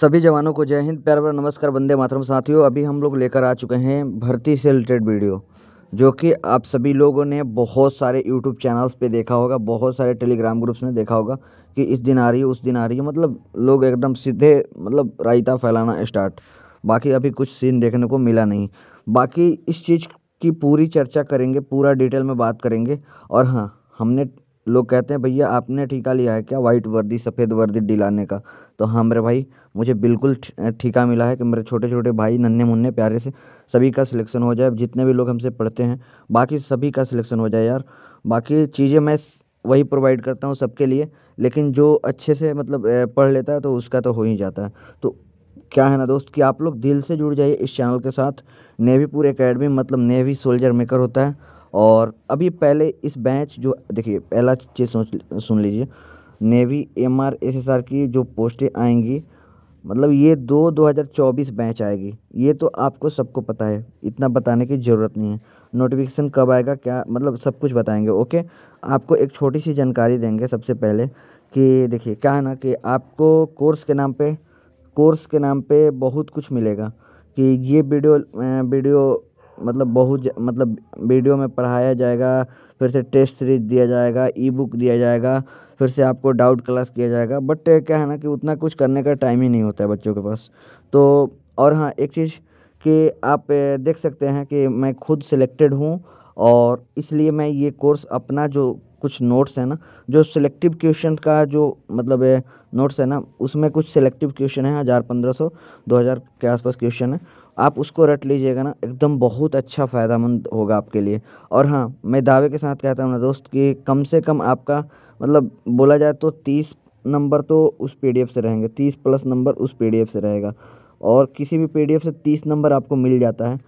सभी जवानों को जय हिंद प्यार नमस्कार वंदे मातरम साथियों अभी हम लोग लेकर आ चुके हैं भर्ती से रिलेटेड वीडियो जो कि आप सभी लोगों ने बहुत सारे यूट्यूब चैनल्स पे देखा होगा बहुत सारे टेलीग्राम ग्रुप्स में देखा होगा कि इस दिन आ रही है उस दिन आ रही है मतलब लोग एकदम सीधे मतलब रायता फैलाना स्टार्ट बाकी अभी कुछ सीन देखने को मिला नहीं बाकी इस चीज़ की पूरी चर्चा करेंगे पूरा डिटेल में बात करेंगे और हाँ हमने लोग कहते हैं भैया आपने ठीका लिया है क्या वाइट वर्दी सफ़ेद वर्दी डिलाने का तो हाँ मेरे भाई मुझे बिल्कुल ठीका मिला है कि मेरे छोटे छोटे भाई नन्हे मुन्ने प्यारे से सभी का सिलेक्शन हो जाए जितने भी लोग हमसे पढ़ते हैं बाकी सभी का सिलेक्शन हो जाए यार बाकी चीज़ें मैं वही प्रोवाइड करता हूँ सबके लिए लेकिन जो अच्छे से मतलब पढ़ लेता है तो उसका तो हो ही जाता है तो क्या है ना दोस्त कि आप लोग दिल से जुड़ जाइए इस चैनल के साथ नेवी पूरे अकेडमी मतलब नेवी सोल्जर मेकर होता है और अभी पहले इस बैच जो देखिए पहला चीज़ सोच सुन लीजिए navy M R S S R की जो पोस्टें आएंगी मतलब ये दो 2024 बैच आएगी ये तो आपको सबको पता है इतना बताने की ज़रूरत नहीं है नोटिफिकेशन कब आएगा क्या मतलब सब कुछ बताएंगे ओके आपको एक छोटी सी जानकारी देंगे सबसे पहले कि देखिए क्या है ना कि आपको कोर्स के नाम पे कोर्स के नाम पे बहुत कुछ मिलेगा कि ये वीडियो वीडियो मतलब बहुत मतलब वीडियो में पढ़ाया जाएगा फिर से टेस्ट सीरीज दिया जाएगा ई बुक दिया जाएगा फिर से आपको डाउट क्लास किया जाएगा बट क्या है ना कि उतना कुछ करने का टाइम ही नहीं होता है बच्चों के पास तो और हाँ एक चीज़ कि आप देख सकते हैं कि मैं खुद सिलेक्टेड हूँ और इसलिए मैं ये कोर्स अपना जो कुछ नोट्स है ना जो सिलेक्टिव क्वेश्चन का जो मतलब नोट्स है ना उसमें कुछ सिलेक्टिव क्वेश्चन है हज़ार पंद्रह सौ दो हज़ार के आसपास क्वेश्चन है आप उसको रट लीजिएगा ना एकदम बहुत अच्छा फ़ायदेमंद होगा आपके लिए और हाँ मैं दावे के साथ कहता हूँ ना दोस्त कि कम से कम आपका मतलब बोला जाए तो तीस नंबर तो उस पी से रहेंगे तीस प्लस नंबर उस पी से रहेगा और किसी भी पी से तीस नंबर आपको मिल जाता है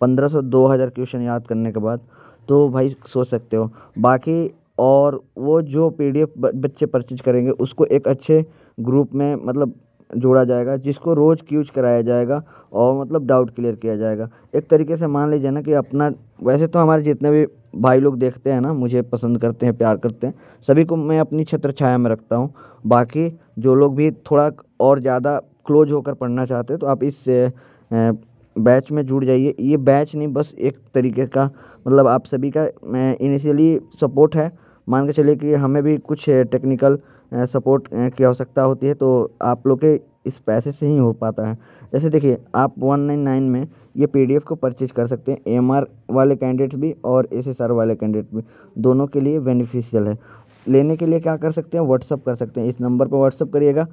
पंद्रह सौ दो हज़ार क्वेश्चन याद करने के बाद तो भाई सोच सकते हो बाकी और वो जो पीडीएफ बच्चे परचेज करेंगे उसको एक अच्छे ग्रुप में मतलब जोड़ा जाएगा जिसको रोज़ क्यूज कराया जाएगा और मतलब डाउट क्लियर किया जाएगा एक तरीके से मान लीजिए ना कि अपना वैसे तो हमारे जितने भी भाई लोग देखते हैं ना मुझे पसंद करते हैं प्यार करते हैं सभी को मैं अपनी छत्र छाया में रखता हूँ बाकी जो लोग भी थोड़ा और ज़्यादा क्लोज होकर पढ़ना चाहते हैं तो आप इस बैच में जुड़ जाइए ये बैच नहीं बस एक तरीके का मतलब आप सभी का इनिशियली सपोर्ट है मान के चलिए कि हमें भी कुछ टेक्निकल सपोर्ट की आवश्यकता होती है तो आप लोग के इस पैसे से ही हो पाता है जैसे देखिए आप वन नाइन नाइन में ये पीडीएफ को परचेज कर सकते हैं एमआर वाले कैंडिडेट्स भी और एसएसआर वाले कैंडिडेट भी दोनों के लिए बेनिफिशियल है लेने के लिए क्या कर सकते हैं व्हाट्सअप कर सकते हैं इस नंबर पर व्हाट्सअप करिएगा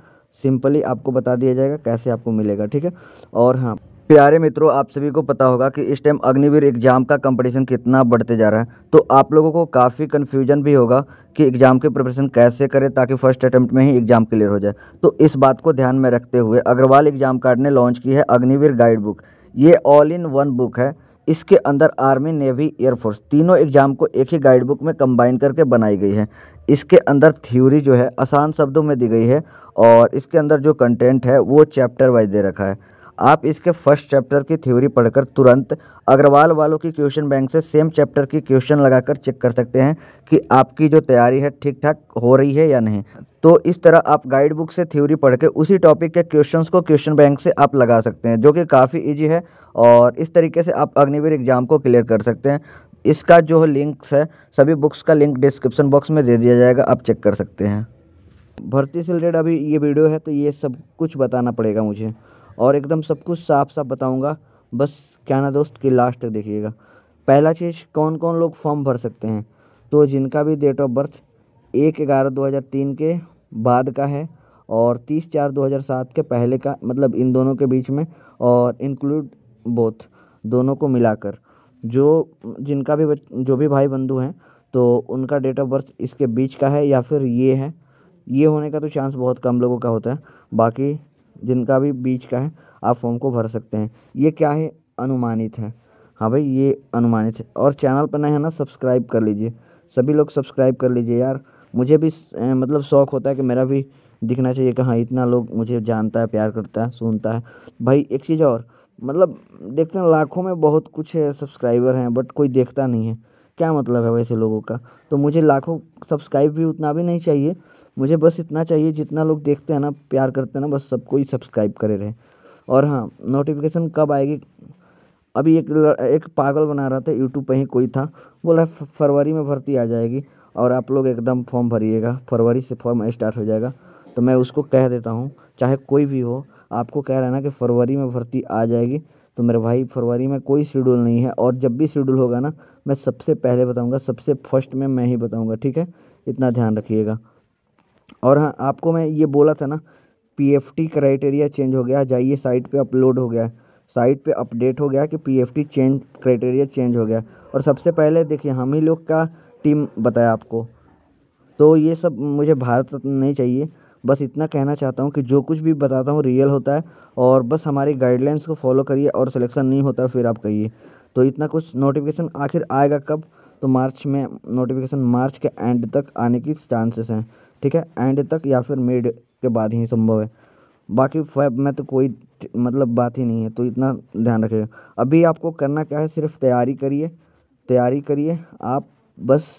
सिंपली आपको बता दिया जाएगा कैसे आपको मिलेगा ठीक है और हाँ प्यारे मित्रों आप सभी को पता होगा कि इस टाइम अग्निवीर एग्ज़ाम का कंपटीशन कितना बढ़ते जा रहा है तो आप लोगों को काफ़ी कन्फ्यूजन भी होगा कि एग्ज़ाम की प्रिपरेशन कैसे करें ताकि फर्स्ट अटैम्प्ट में ही एग्ज़ाम क्लियर हो जाए तो इस बात को ध्यान में रखते हुए अग्रवाल एग्ज़ाम कार्ड ने लॉन्च की है अग्निवीर गाइड बुक ये ऑल इन वन बुक है इसके अंदर आर्मी नेवी एयरफोर्स तीनों एग्ज़ाम को एक ही गाइड बुक में कंबाइन करके बनाई गई है इसके अंदर थ्योरी जो है आसान शब्दों में दी गई है और इसके अंदर जो कंटेंट है वो चैप्टर वाइज दे रखा है आप इसके फर्स्ट चैप्टर की थ्योरी पढ़कर तुरंत अग्रवाल वालों की क्वेश्चन बैंक से सेम चैप्टर की क्वेश्चन लगाकर चेक कर सकते हैं कि आपकी जो तैयारी है ठीक ठाक हो रही है या नहीं तो इस तरह आप गाइड बुक से थ्योरी पढ़ के उसी टॉपिक के क्वेश्चंस को क्वेश्चन बैंक से आप लगा सकते हैं जो कि काफ़ी ईजी है और इस तरीके से आप अग्निवीर एग्जाम को क्लियर कर सकते हैं इसका जो लिंक्स है सभी बुक्स का लिंक डिस्क्रिप्शन बॉक्स में दे दिया जाएगा आप चेक कर सकते हैं भर्ती से रिलेटेड अभी ये वीडियो है तो ये सब कुछ बताना पड़ेगा मुझे और एकदम सब कुछ साफ साफ बताऊँगा बस क्या ना दोस्त कि लास्ट तक देखिएगा पहला चीज़ कौन कौन लोग फॉर्म भर सकते हैं तो जिनका भी डेट ऑफ बर्थ एक ग्यारह दो हज़ार तीन के बाद का है और तीस चार दो हज़ार सात के पहले का मतलब इन दोनों के बीच में और इंक्लूड बोथ दोनों को मिलाकर जो जिनका भी जो भी भाई बंधु हैं तो उनका डेट ऑफ बर्थ इसके बीच का है या फिर ये है ये होने का तो चांस बहुत कम लोगों का होता है बाकी जिनका भी बीच का है आप फॉर्म को भर सकते हैं ये क्या है अनुमानित है हाँ भाई ये अनुमानित है और चैनल पर नए हैं ना सब्सक्राइब कर लीजिए सभी लोग सब्सक्राइब कर लीजिए यार मुझे भी ए, मतलब शौक़ होता है कि मेरा भी दिखना चाहिए कि हाँ इतना लोग मुझे जानता है प्यार करता है सुनता है भाई एक चीज़ और मतलब देखते हैं लाखों में बहुत कुछ सब्सक्राइबर हैं बट कोई देखता नहीं है क्या मतलब है वैसे लोगों का तो मुझे लाखों सब्सक्राइब भी उतना भी नहीं चाहिए मुझे बस इतना चाहिए जितना लोग देखते हैं ना प्यार करते हैं ना बस सबको ही सब्सक्राइब करे रहे और हाँ नोटिफिकेशन कब आएगी अभी एक एक पागल बना रहा था यूट्यूब पर ही कोई था बोला फरवरी में भर्ती आ जाएगी और आप लोग एकदम फॉर्म भरिएगा फरवरी से फॉर्म स्टार्ट हो जाएगा तो मैं उसको कह देता हूँ चाहे कोई भी हो आपको कह रहा है ना कि फरवरी में भर्ती आ जाएगी तो मेरे भाई फरवरी में कोई शेड्यूल नहीं है और जब भी शेड्यूल होगा ना मैं सबसे पहले बताऊँगा सबसे फर्स्ट में मैं ही बताऊँगा ठीक है इतना ध्यान रखिएगा और हाँ आपको मैं ये बोला था ना P F T criteria change हो गया जाइए साइट पे अपलोड हो गया साइट पे अपडेट हो गया कि P F T change criteria change हो गया और सबसे पहले देखिए हम ही लोग का टीम बताया आपको तो ये सब मुझे भारत नहीं चाहिए बस इतना कहना चाहता हूँ कि जो कुछ भी बताता हूँ रियल होता है और बस हमारी गाइडलाइंस को फॉलो करिए और सिलेक्शन नहीं होता फिर आप कहिए तो इतना कुछ नोटिफिकेशन आखिर आएगा कब तो मार्च में नोटिफिकेशन मार्च के एंड तक आने की चांसेस हैं ठीक है एंड तक या फिर मिड के बाद ही संभव है बाकी फैब में तो कोई मतलब बात ही नहीं है तो इतना ध्यान रखिएगा अभी आपको करना क्या है सिर्फ तैयारी करिए तैयारी करिए आप बस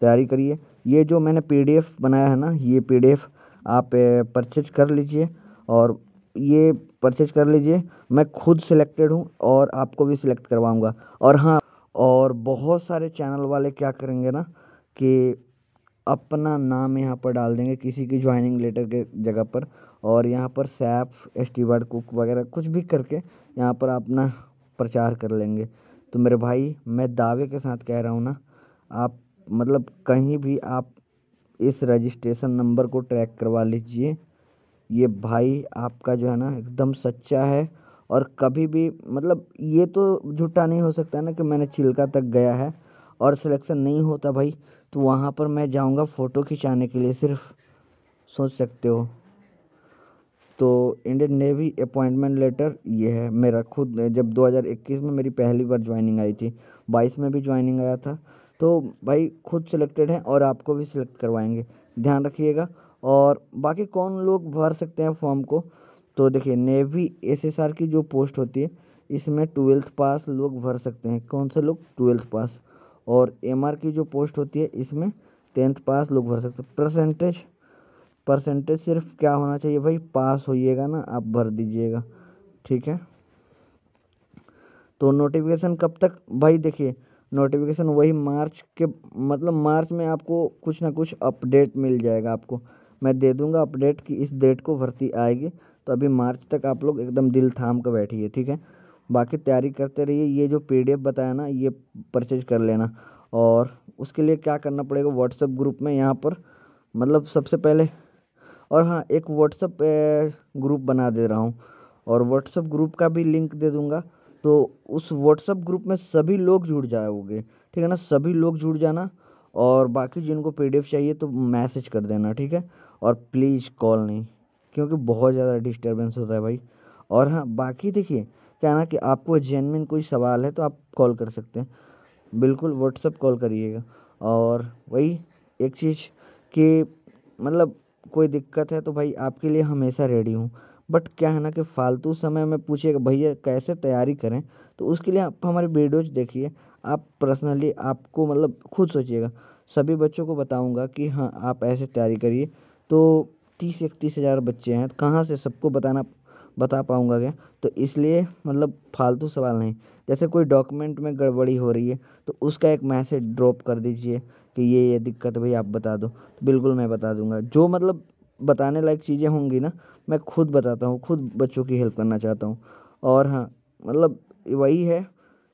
तैयारी करिए ये जो मैंने पीडीएफ बनाया है ना ये पीडीएफ आप परचेज कर लीजिए और ये परचेज कर लीजिए मैं खुद सेलेक्टेड हूँ और आपको भी सिलेक्ट करवाऊँगा और हाँ और बहुत सारे चैनल वाले क्या करेंगे ना कि अपना नाम यहाँ पर डाल देंगे किसी की ज्वाइनिंग लेटर के जगह पर और यहाँ पर सैफ वर्ड कुक वगैरह कुछ भी करके यहाँ पर अपना प्रचार कर लेंगे तो मेरे भाई मैं दावे के साथ कह रहा हूँ ना आप मतलब कहीं भी आप इस रजिस्ट्रेशन नंबर को ट्रैक करवा लीजिए ये भाई आपका जो है ना एकदम सच्चा है और कभी भी मतलब ये तो झूठा नहीं हो सकता ना कि मैंने चिल्का तक गया है और सिलेक्शन नहीं होता भाई तो वहाँ पर मैं जाऊँगा फ़ोटो खिंचाने के लिए सिर्फ सोच सकते हो तो इंडियन नेवी अपॉइंटमेंट लेटर ये है मेरा खुद जब 2021 में मेरी पहली बार ज्वाइनिंग आई थी 22 में भी ज्वाइनिंग आया था तो भाई खुद सिलेक्टेड हैं और आपको भी सिलेक्ट करवाएंगे ध्यान रखिएगा और बाकी कौन लोग भर सकते हैं फॉर्म को तो देखिए नेवी एसएसआर की जो पोस्ट होती है इसमें ट्वेल्थ पास लोग भर सकते हैं कौन से लोग ट्वेल्थ पास और एमआर की जो पोस्ट होती है इसमें टेंथ पास लोग भर सकते हैं परसेंटेज परसेंटेज सिर्फ क्या होना चाहिए भाई पास होइएगा ना आप भर दीजिएगा ठीक है तो नोटिफिकेशन कब तक भाई देखिए नोटिफिकेशन वही मार्च के मतलब मार्च में आपको कुछ ना कुछ अपडेट मिल जाएगा आपको मैं दे दूंगा अपडेट कि इस डेट को भर्ती आएगी तो अभी मार्च तक आप लोग एकदम दिल थाम कर बैठिए ठीक है बाकी तैयारी करते रहिए ये जो पी बताया ना ये परचेज कर लेना और उसके लिए क्या करना पड़ेगा व्हाट्सअप ग्रुप में यहाँ पर मतलब सबसे पहले और हाँ एक व्हाट्सएप ग्रुप बना दे रहा हूँ और व्हाट्सअप ग्रुप का भी लिंक दे दूँगा तो उस व्हाट्सअप ग्रुप में सभी लोग जुड़ जाओगे ठीक है ना सभी लोग जुड़ जाना और बाकी जिनको पी चाहिए तो मैसेज कर देना ठीक है और प्लीज़ कॉल नहीं क्योंकि बहुत ज़्यादा डिस्टर्बेंस होता है भाई और हाँ बाकी देखिए क्या ना कि आपको जेनविन कोई सवाल है तो आप कॉल कर सकते हैं बिल्कुल व्हाट्सअप कॉल करिएगा और वही एक चीज़ कि मतलब कोई दिक्कत है तो भाई आपके लिए हमेशा रेडी हूँ बट क्या है ना कि फालतू समय में पूछिए भैया कैसे तैयारी करें तो उसके लिए आप हमारी वीडियोज देखिए आप पर्सनली आपको मतलब खुद सोचिएगा सभी बच्चों को बताऊँगा कि हाँ आप ऐसे तैयारी करिए तो तीस इकतीस हज़ार बच्चे हैं कहाँ से सबको बताना बता पाऊँगा क्या तो इसलिए मतलब फालतू सवाल नहीं जैसे कोई डॉक्यूमेंट में गड़बड़ी हो रही है तो उसका एक मैसेज ड्रॉप कर दीजिए कि ये ये दिक्कत भाई आप बता दो बिल्कुल मैं बता दूँगा जो मतलब बताने लायक चीज़ें होंगी ना मैं खुद बताता हूँ खुद बच्चों की हेल्प करना चाहता हूँ और हाँ मतलब वही है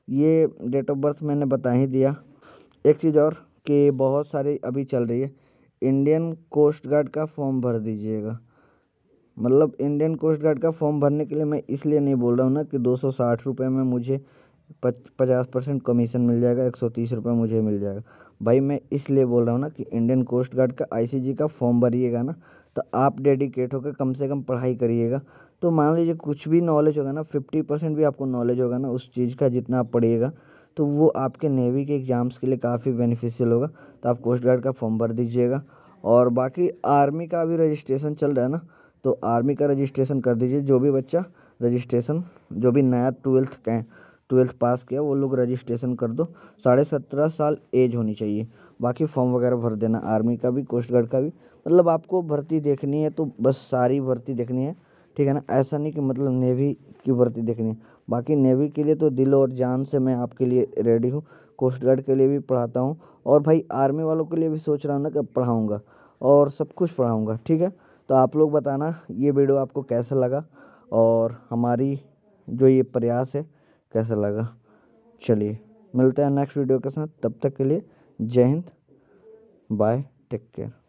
ये डेट ऑफ बर्थ मैंने बता ही दिया एक चीज़ और कि बहुत सारी अभी चल रही है इंडियन कोस्ट गार्ड का फॉर्म भर दीजिएगा मतलब इंडियन कोस्ट गार्ड का फॉर्म भरने के लिए मैं इसलिए नहीं बोल रहा हूँ ना कि दो सौ साठ रुपये में मुझे पचास परसेंट कमीशन मिल जाएगा एक सौ तीस रुपये मुझे मिल जाएगा भाई मैं इसलिए बोल रहा हूँ ना कि इंडियन कोस्ट गार्ड का आईसीजी का फॉर्म भरिएगा ना तो आप डेडिकेट होकर कम से कम पढ़ाई करिएगा तो मान लीजिए कुछ भी नॉलेज होगा ना फिफ्टी परसेंट भी आपको नॉलेज होगा ना उस चीज़ का जितना आप पढ़िएगा तो वो आपके नेवी के एग्ज़ाम्स के लिए काफ़ी बेनिफिशियल होगा तो आप कोस्ट गार्ड का फॉर्म भर दीजिएगा और बाकी आर्मी का भी रजिस्ट्रेशन चल रहा है ना तो आर्मी का रजिस्ट्रेशन कर दीजिए जो भी बच्चा रजिस्ट्रेशन जो भी नया ट्वेल्थ का है ट्वेल्थ पास किया वो लोग रजिस्ट्रेशन कर दो साढ़े सत्रह साल एज होनी चाहिए बाकी फॉर्म वगैरह भर देना आर्मी का भी कोस्ट गार्ड का भी मतलब आपको भर्ती देखनी है तो बस सारी भर्ती देखनी है ठीक है ना ऐसा नहीं कि मतलब नेवी की भर्ती देखनी है बाकी नेवी के लिए तो दिल और जान से मैं आपके लिए रेडी हूँ कोस्ट गार्ड के लिए भी पढ़ाता हूँ और भाई आर्मी वालों के लिए भी सोच रहा हूँ ना कि पढ़ाऊँगा और सब कुछ पढ़ाऊँगा ठीक है तो आप लोग बताना ये वीडियो आपको कैसा लगा और हमारी जो ये प्रयास है कैसा लगा चलिए मिलते हैं नेक्स्ट वीडियो के साथ तब तक के लिए जय हिंद बाय टेक केयर